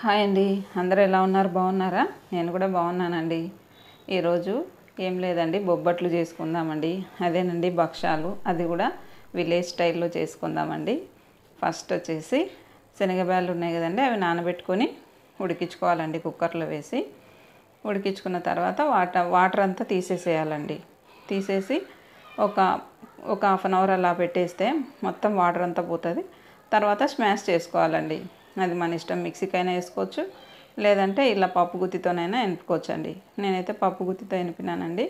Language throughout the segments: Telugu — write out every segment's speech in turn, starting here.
హాయ్ అండి అందరు ఎలా ఉన్నారు బాగున్నారా నేను కూడా బాగున్నానండి ఈరోజు ఏం లేదండి బొబ్బట్లు చేసుకుందామండి అదేనండి భక్షాలు అది కూడా విలేజ్ స్టైల్లో చేసుకుందామండి ఫస్ట్ వచ్చేసి శనగబ్యాలు ఉన్నాయి కదండి అవి నానబెట్టుకొని ఉడికించుకోవాలండి కుక్కర్లో వేసి ఉడికించుకున్న తర్వాత వాటర్ వాటర్ అంతా తీసేసేయాలండి తీసేసి ఒక ఒక హాఫ్ అన్ అవర్ అలా పెట్టేస్తే మొత్తం వాటర్ అంతా పోతుంది తర్వాత స్మాష్ చేసుకోవాలండి అది మన ఇష్టం మిక్సీకైనా వేసుకోవచ్చు లేదంటే ఇలా పప్పు గుత్తితోనైనా అండి నేనైతే పప్పు గుత్తితో ఎనిపినానండి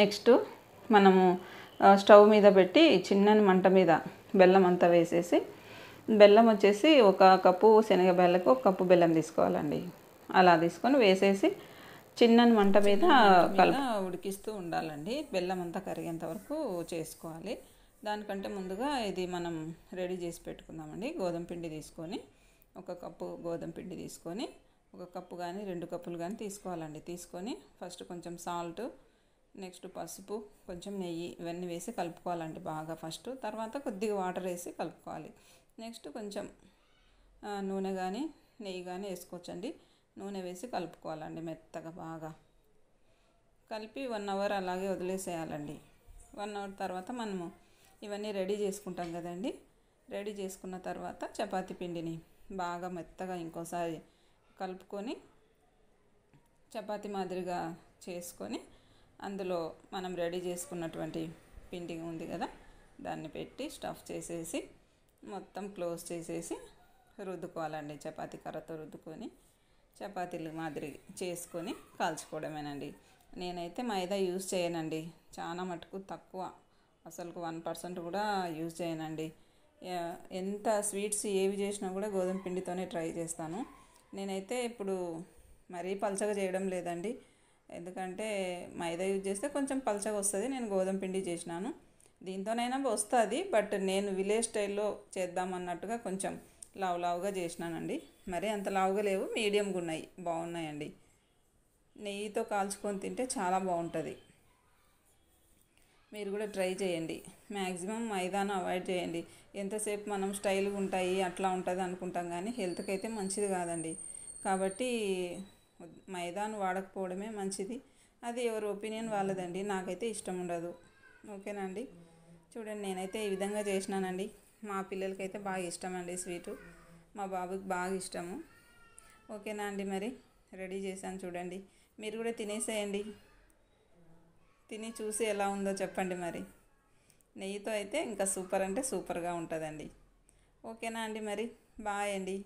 నెక్స్ట్ మనము స్టవ్ మీద పెట్టి చిన్నని మంట మీద బెల్లం అంతా వేసేసి బెల్లం వచ్చేసి ఒక కప్పు శనగ బెల్లకు ఒక కప్పు బెల్లం తీసుకోవాలండి అలా తీసుకొని వేసేసి చిన్నని మంట మీద కలుపు ఉడికిస్తూ ఉండాలండి బెల్లం అంతా కరిగేంత వరకు చేసుకోవాలి దానికంటే ముందుగా ఇది మనం రెడీ చేసి పెట్టుకుందామండి గోధుమ పిండి తీసుకొని ఒక కప్పు గోధుమ పిండి తీసుకొని ఒక కప్పు కానీ రెండు కప్పులు కానీ తీసుకోవాలండి తీసుకొని ఫస్ట్ కొంచెం సాల్ట్ నెక్స్ట్ పసుపు కొంచెం నెయ్యి ఇవన్నీ వేసి కలుపుకోవాలండి బాగా ఫస్ట్ తర్వాత కొద్దిగా వాటర్ వేసి కలుపుకోవాలి నెక్స్ట్ కొంచెం నూనె కానీ నెయ్యి కానీ వేసుకోవచ్చండి నూనె వేసి కలుపుకోవాలండి మెత్తగా బాగా కలిపి వన్ అవర్ అలాగే వదిలేసేయాలండి వన్ అవర్ తర్వాత మనము ఇవన్నీ రెడీ చేసుకుంటాం కదండి రెడీ చేసుకున్న తర్వాత చపాతీ పిండిని బాగా మెత్తగా ఇంకోసారి కలుపుకొని చపాతి మాదిరిగా చేసుకొని అందులో మనం రెడీ చేసుకున్నటువంటి పిండి ఉంది కదా దాన్ని పెట్టి స్టఫ్ చేసేసి మొత్తం క్లోజ్ చేసేసి రుద్దుకోవాలండి చపాతి కర్రతో రుద్దుకొని చపాతీలు మాదిరి చేసుకొని కాల్చుకోవడమేనండి నేనైతే మైదా యూజ్ చేయనండి చాలా మటుకు తక్కువ అసలు వన్ పర్సెంట్ కూడా యూజ్ చేయనండి ఎంత స్వీట్స్ ఏవి చేసినా కూడా గోధుమ పిండితోనే ట్రై చేస్తాను నేనైతే ఇప్పుడు మరీ పలచగా చేయడం లేదండి ఎందుకంటే మైదా యూజ్ చేస్తే కొంచెం పలచగా వస్తుంది నేను గోధుమ పిండి చేసినాను దీంతోనైనా వస్తుంది బట్ నేను విలేజ్ స్టైల్లో చేద్దామన్నట్టుగా కొంచెం లావు లావుగా చేసినానండి మరి అంత లావుగా లేవు మీడియంగా ఉన్నాయి బాగున్నాయండి నెయ్యితో కాల్చుకొని తింటే చాలా బాగుంటుంది మీరు కూడా ట్రై చేయండి మ్యాక్సిమం మైదాను అవాయిడ్ చేయండి ఎంతసేపు మనం స్టైల్గా ఉంటాయి అట్లా ఉంటుంది అనుకుంటాం కానీ హెల్త్కి అయితే మంచిది కాదండి కాబట్టి మైదాను వాడకపోవడమే మంచిది అది ఎవరి ఒపీనియన్ వాళ్ళదండి నాకైతే ఇష్టం ఉండదు ఓకేనా అండి చూడండి నేనైతే ఈ విధంగా చేసినానండి మా పిల్లలకైతే బాగా ఇష్టం అండి స్వీటు మా బాబుకి బాగా ఇష్టము ఓకేనా అండి మరి రెడీ చేశాను చూడండి మీరు కూడా తినేసేయండి తిని చూసి ఎలా ఉందో చెప్పండి మరి నెయ్యితో అయితే ఇంకా సూపర్ అంటే సూపర్గా ఉంటుందండి ఓకేనా అండి మరి బాయ్ అండి